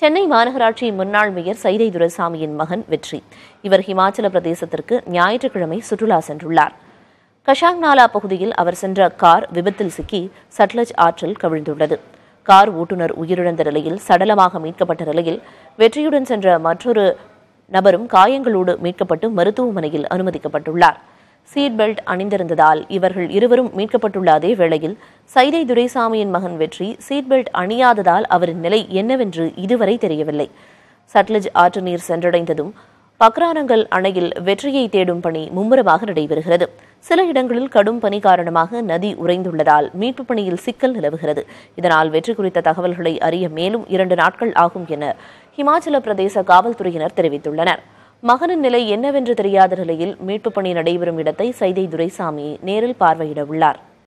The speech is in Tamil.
சென்னை மாநகராட்சி முன்னாள் மேயர் சைதை துரைசாமியின் மகன் வெற்றி இவர் ஹிமாச்சல பிரதேசத்திற்கு ஞாயிற்றுக்கிழமை சுற்றுலா சென்றுள்ளார் கஷாங் நாலா பகுதியில் அவர் சென்ற கார் விபத்தில் சிக்கி சட்லஜ் ஆற்றில் கவிழ்ந்துள்ளது கார் ஓட்டுநர் உயிரிழந்த நிலையில் சடலமாக மீட்கப்பட்ட நிலையில் வெற்றியுடன் சென்ற மற்றொரு நபரும் காயங்களோடு மீட்கப்பட்டு மருத்துவமனையில் அனுமதிக்கப்பட்டுள்ளார் சீட் பெல்ட் அணிந்திருந்ததால் இவர்கள் இருவரும் மீட்கப்பட்டுள்ள அதே வேளையில் சைதை துரைசாமியின் மகன் வெற்றி சீட் பெல்ட் அணியாததால் அவரின் நிலை என்னவென்று இதுவரை தெரியவில்லை சட்லஜ் ஆற்று நீர் சென்றடைந்ததும் பக்ரானங்கள் அணையில் வெற்றியை தேடும் பணி மும்முரமாக நடைபெறுகிறது சில இடங்களில் கடும் பனி காரணமாக நதி உறைந்துள்ளதால் மீட்பு பணியில் சிக்கல் நிலவுகிறது இதனால் வெற்றி குறித்த தகவல்களை அறிய மேலும் இரண்டு நாட்கள் ஆகும் என இமாச்சல பிரதேச காவல்துறையினர் தெரிவித்துள்ளனர் மகனின் நிலை என்னவென்று தெரியாத நிலையில் மீட்பு பணி நடைபெறும் இடத்தை சைதை துரைசாமி நேரில் பார்வையிட உள்ளார்